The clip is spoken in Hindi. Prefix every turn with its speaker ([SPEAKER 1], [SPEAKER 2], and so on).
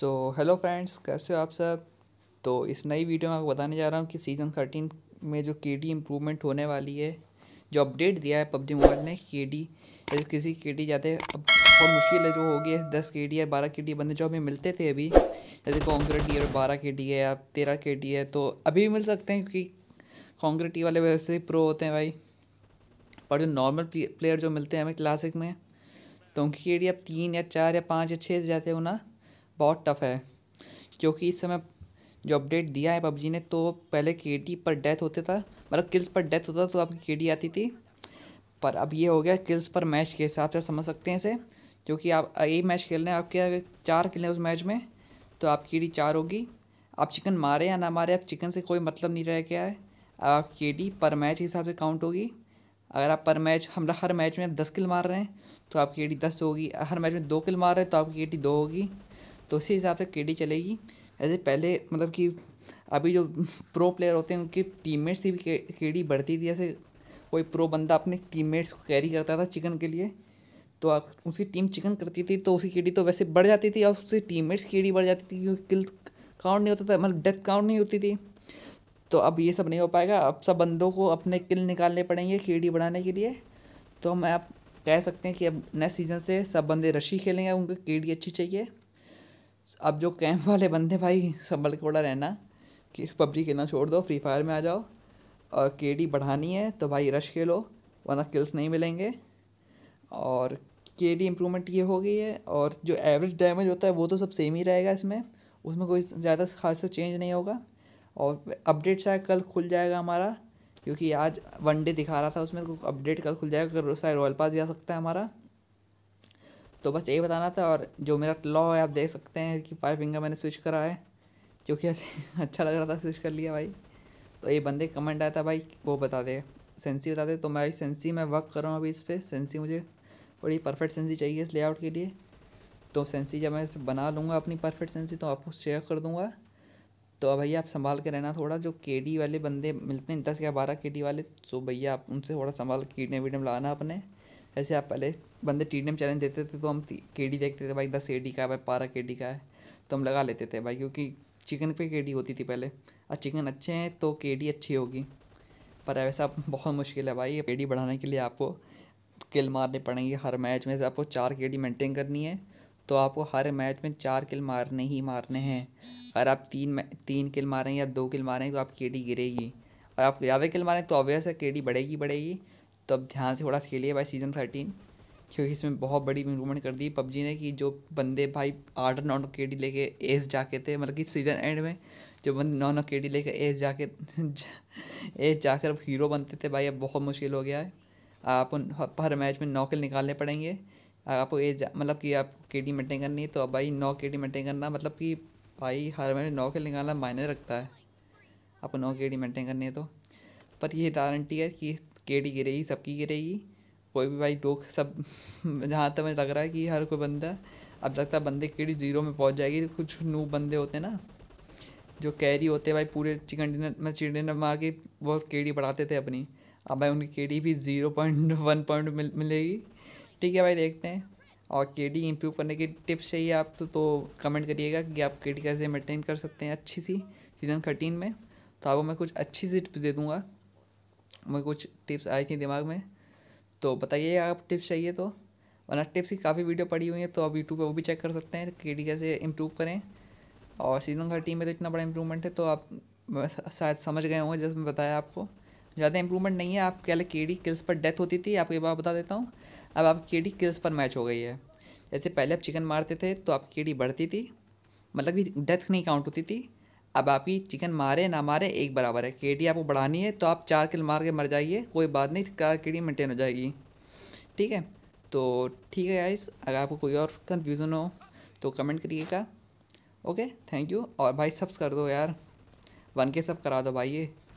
[SPEAKER 1] सो हेलो फ्रेंड्स कैसे हो आप सब तो इस नई वीडियो में आपको बताने जा रहा हूँ कि सीज़न थर्टीन में जो के डी इम्प्रूवमेंट होने वाली है जो अपडेट दिया है पबजी मोबाइल ने के डी जैसे किसी के डी जाते अब बहुत मुश्किल है जो हो गया दस के डी या बारह के डी बंदे जो हमें मिलते थे अभी जैसे कॉन्क्रेट और बारह के डी है या तेरह के डी है तो अभी भी मिल सकते हैं क्योंकि कॉन्क्रीट ई वाले वैसे ही प्रो होते हैं भाई पर जो नॉर्मल प्लेयर जो मिलते हैं हमें क्लासिक में तो उनकी के डी अब तीन या चार या पाँच या छः जाते हो ना बहुत टफ है क्योंकि इस समय जो अपडेट दिया है पबजी ने तो पहले के पर डेथ मतलब होता था मतलब किल्स पर डेथ होता तो आपकी के डी आती थी पर अब ये हो गया किल्स पर मैच के हिसाब से समझ सकते हैं इसे क्योंकि आप यही मैच खेल रहे हैं आपके अगर चार किले उस मैच में तो आपकी डी चार होगी आप चिकन मारे या ना मारे आप चिकन से कोई मतलब नहीं रह गया है आप के डी पर मैच के हिसाब से काउंट होगी अगर आप पर मैच हम हर मैच में आप दस किल मार रहे हैं तो आपकी ए डी दस होगी हर मैच में दो किल मार रहे हैं तो आपकी ए डी दो होगी तो उसी हिसाब से के चलेगी ऐसे पहले मतलब कि अभी जो प्रो प्लेयर होते हैं उनकी टीममेट्स की भी के बढ़ती थी ऐसे कोई प्रो बंदा अपने टीममेट्स को कैरी करता था चिकन के लिए तो आप उसकी टीम चिकन करती थी तो उसकी केडी तो वैसे बढ़ जाती थी और उसकी टीममेट्स की केडी बढ़ जाती थी क्योंकि किल काउंट नहीं होता था मतलब डेथ काउंट नहीं होती थी तो अब ये सब नहीं हो पाएगा अब सब बंदों को अपने किल निकालने पड़ेंगे केडी बढ़ाने के लिए तो हम आप कह सकते हैं कि अब नेक्स्ट सीज़न से सब बंदे रशी खेलेंगे उनको केडी अच्छी चाहिए अब जो कैंप वाले बंदे भाई संभल के थोड़ा रहना कि पबजी खेलना छोड़ दो फ्री फायर में आ जाओ और के बढ़ानी है तो भाई रश खेलो वरना किल्स नहीं मिलेंगे और के डी इम्प्रूवमेंट ये हो गई है और जो एवरेज डैमेज होता है वो तो सब सेम ही रहेगा इसमें उसमें कोई ज़्यादा से चेंज नहीं होगा और अपडेट शायद कल खुल जाएगा हमारा क्योंकि आज वन डे दिखा रहा था उसमें अपडेट तो कल खुल जाएगा शायद रॉयल पास जा सकता है हमारा तो बस यही बताना था और जो मेरा लॉ है आप देख सकते हैं कि फाइव फिंगर मैंने स्विच करा है क्योंकि ऐसे अच्छा लग रहा था स्विच कर लिया भाई तो ये बंदे कमेंट आया था भाई वो बता दे सेंसी बता दे तो मैं सेंसी में वर्क कर रहा हूँ अभी इस पर सेंसी मुझे बड़ी परफेक्ट सेंसी चाहिए इस लेआउट के लिए तो सेंसी जब मैं बना लूँगा अपनी परफेक्ट सेंसी तो आपको शेयर कर दूँगा तो भैया आप संभाल के रहना थोड़ा जो के वाले बंदे मिलते हैं दस या बारह के वाले तो भैया आप उनसे थोड़ा संभाल के कीड़े वीडने लाना अपने ऐसे आप पहले बंदे टी डी चैलेंज देते थे तो हम के डी देखते थे भाई दस ए डी का है भाई बारह के डी का है तो हम लगा लेते थे भाई क्योंकि चिकन पे के डी होती थी पहले और चिकन अच्छे हैं तो के डी अच्छी होगी पर आप बहुत मुश्किल है भाई के डी बढ़ाने के लिए आपको किल मारने पड़ेंगे हर मैच में आपको चार के डी मेंटेन करनी है तो आपको हर मैच में चार किल मारने ही मारने हैं अगर आप तीन तीन किल मारें या दो किल मारें तो आप के डी गिरेगी और आप ज़्यादा किल मारें तो ऑब्वियस है के डी बढ़ेगी बढ़ेगी तो अब ध्यान से थोड़ा खेलिए भाई सीज़न थर्टीन क्योंकि इसमें बहुत बड़ी इम्प्रूवमेंट कर दी पबजी ने कि जो बंदे भाई आठ नौ नौ के डी लेके एस जाके थे मतलब कि सीज़न एंड में जो बंदे नौ नौ के डी लेके एस जाके एस जाकर हीरो बनते थे भाई अब बहुत मुश्किल हो गया है आप हर मैच में नौ किल निकालने पड़ेंगे आपको एज मतलब कि आपको के डी मेंटेन करनी है तो अब भाई नौ के डी मेंटेन करना मतलब कि भाई हर मैच में नौ किल निकालना मायने रखता है आपको नौ के डी मेंटेन करनी है तो पर यह गारंटी है कि टेढ़ी गिरेगी सबकी गिरेगी कोई भी भाई दो सब जहाँ तक मैं लग रहा है कि हर कोई बंदा अब लगता है बंदे कीड़ी जीरो में पहुँच जाएगी कुछ नू बंदे होते हैं ना जो कैरी होते हैं भाई पूरे चिकन डिनर में मतलब चिकन मार के वो केड़ी बढ़ाते थे अपनी अब भाई उनकी केड़ी भी ज़ीरो पॉइंट वन पॉइंट मिल मिलेगी ठीक है भाई देखते हैं और केडी इंप्रूव करने की टिप्स चाहिए आप तो, तो कमेंट करिएगा कि आप केडी कैसे मेंटेन कर सकते हैं अच्छी सी सीज़न थर्टीन में तो आपको मैं कुछ अच्छी सी टिप्स दे दूँगा मुझे कुछ टिप्स आई थी दिमाग में तो बताइए आप टिप्स चाहिए तो वरना टिप्स की काफ़ी वीडियो पड़ी हुई है तो आप यूट्यूब पर वो भी चेक कर सकते हैं कि कैसे इम्प्रूव करें और श्रीलंका टीम में तो इतना बड़ा इम्प्रूवमेंट है तो आप शायद समझ गए होंगे जैसे मैं बताया आपको ज़्यादा इंप्रूवमेंट नहीं है आप पहले के डी किल्स पर डेथ होती थी आपको ये बात बता देता हूँ अब आप के डी किल्स पर मैच हो गई है जैसे पहले आप चिकन मारते थे तो आपकी के डी बढ़ती थी मतलब कि डेथ नहीं काउंट होती थी अब आपकी चिकन मारे ना मारे एक बराबर है केडी आपको बढ़ानी है तो आप चार किल मार के मर जाइए कोई बात नहीं कार केडी मेंटेन हो जाएगी ठीक है तो ठीक है गाइस अगर आपको कोई और कन्फ्यूज़न हो तो कमेंट करिएगा ओके थैंक यू और भाई सब्स कर दो यार वन के सब करा दो भाई ये